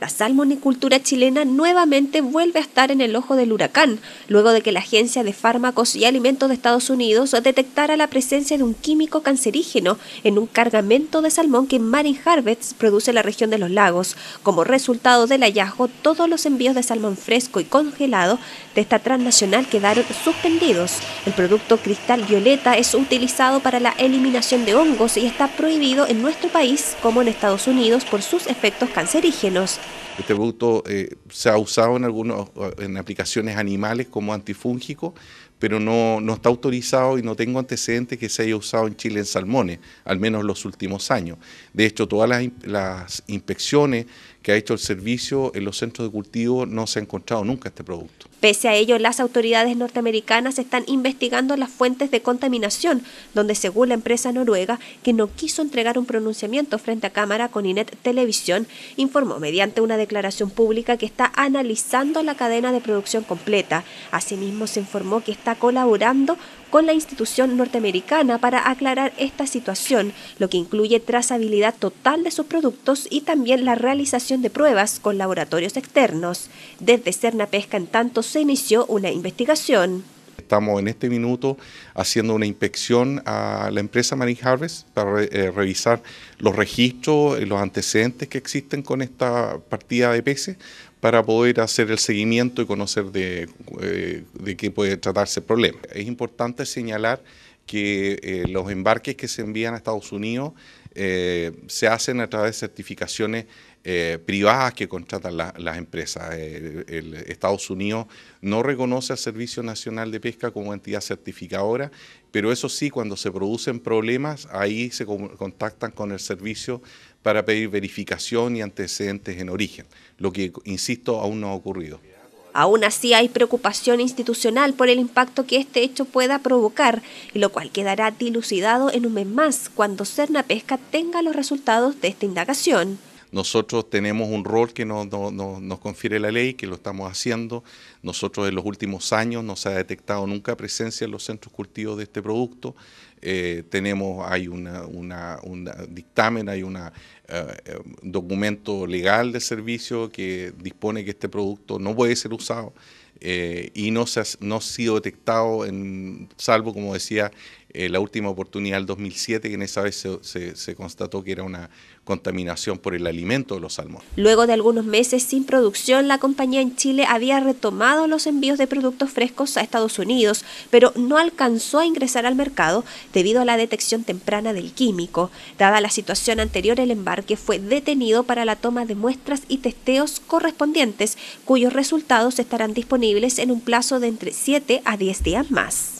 La salmonicultura chilena nuevamente vuelve a estar en el ojo del huracán, luego de que la Agencia de Fármacos y Alimentos de Estados Unidos detectara la presencia de un químico cancerígeno en un cargamento de salmón que Marine Harvest produce en la región de los lagos. Como resultado del hallazgo, todos los envíos de salmón fresco y congelado de esta transnacional quedaron suspendidos. El producto cristal violeta es utilizado para la eliminación de hongos y está prohibido en nuestro país como en Estados Unidos por sus efectos cancerígenos. Este producto eh, se ha usado en, algunos, en aplicaciones animales como antifúngico, pero no, no, está autorizado y no tengo antecedentes que se haya usado en Chile en salmones, al menos los últimos años. De hecho, todas las, las, inspecciones que ha hecho el servicio en los centros de cultivo no se ha encontrado nunca este producto. Pese a ello, las autoridades norteamericanas están investigando las fuentes de contaminación, donde según la empresa noruega, que no quiso entregar un pronunciamiento frente a cámara con INET Televisión, informó mediante una declaración pública que está analizando la cadena de producción completa. Asimismo, se informó que está colaborando con la institución norteamericana para aclarar esta situación, lo que incluye trazabilidad total de sus productos y también la realización de pruebas con laboratorios externos. Desde Cerna Pesca, en tanto, se inició una investigación estamos en este minuto haciendo una inspección a la empresa Marine Harvest para eh, revisar los registros, los antecedentes que existen con esta partida de peces para poder hacer el seguimiento y conocer de, eh, de qué puede tratarse el problema. Es importante señalar que eh, los embarques que se envían a Estados Unidos eh, se hacen a través de certificaciones eh, privadas que contratan las empresas. Estados Unidos no reconoce al Servicio Nacional de Pesca como entidad certificadora, pero eso sí, cuando se producen problemas, ahí se contactan con el servicio para pedir verificación y antecedentes en origen, lo que, insisto, aún no ha ocurrido. Aún así hay preocupación institucional por el impacto que este hecho pueda provocar, lo cual quedará dilucidado en un mes más cuando Cerna Pesca tenga los resultados de esta indagación. Nosotros tenemos un rol que nos, confiere la ley, que lo estamos haciendo. Nosotros en los últimos años no se ha detectado nunca presencia en los centros cultivos de este producto. Eh, tenemos, hay una, un dictamen, hay una eh, documento legal de servicio que dispone que este producto no puede ser usado eh, y no, se ha, no ha sido detectado, en, salvo, como decía, eh, la última oportunidad del 2007, que en esa vez se, se, se, constató que era una contaminación por el alimento de los salmones. Luego de algunos meses sin producción, la compañía en Chile había retomado los envíos de productos frescos a Estados Unidos, pero no alcanzó a ingresar al mercado debido a la detección temprana del químico. Dada la situación anterior, el embargo que fue detenido para la toma de muestras y testeos correspondientes, cuyos resultados estarán disponibles en un plazo de entre 7 a 10 días más.